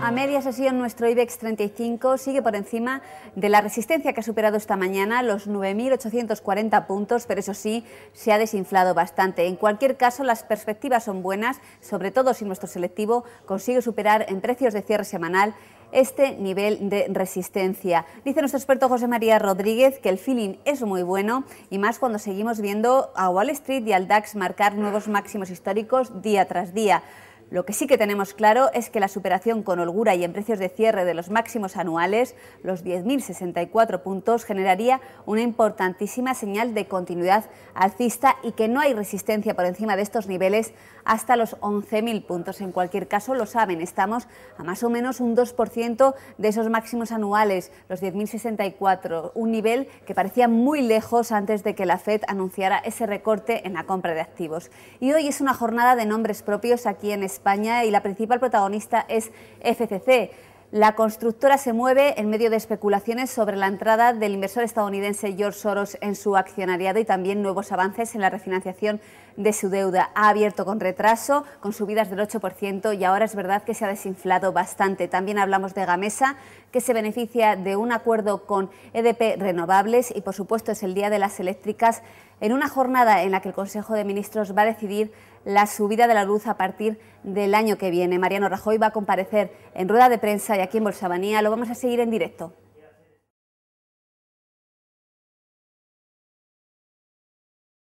A media sesión nuestro IBEX 35 sigue por encima de la resistencia que ha superado esta mañana, los 9.840 puntos, pero eso sí, se ha desinflado bastante. En cualquier caso, las perspectivas son buenas, sobre todo si nuestro selectivo consigue superar en precios de cierre semanal este nivel de resistencia. Dice nuestro experto José María Rodríguez que el feeling es muy bueno y más cuando seguimos viendo a Wall Street y al DAX marcar nuevos máximos históricos día tras día. Lo que sí que tenemos claro es que la superación con holgura y en precios de cierre de los máximos anuales, los 10.064 puntos, generaría una importantísima señal de continuidad alcista y que no hay resistencia por encima de estos niveles hasta los 11.000 puntos. En cualquier caso, lo saben, estamos a más o menos un 2% de esos máximos anuales, los 10.064, un nivel que parecía muy lejos antes de que la Fed anunciara ese recorte en la compra de activos. Y hoy es una jornada de nombres propios aquí en España España y la principal protagonista es FCC. La constructora se mueve en medio de especulaciones sobre la entrada del inversor estadounidense George Soros en su accionariado y también nuevos avances en la refinanciación de su deuda. Ha abierto con retraso, con subidas del 8% y ahora es verdad que se ha desinflado bastante. También hablamos de Gamesa, que se beneficia de un acuerdo con EDP Renovables y por supuesto es el Día de las Eléctricas en una jornada en la que el Consejo de Ministros va a decidir la subida de la luz a partir del año que viene. Mariano Rajoy va a comparecer en rueda de prensa y aquí en Bolsabanía. Lo vamos a seguir en directo.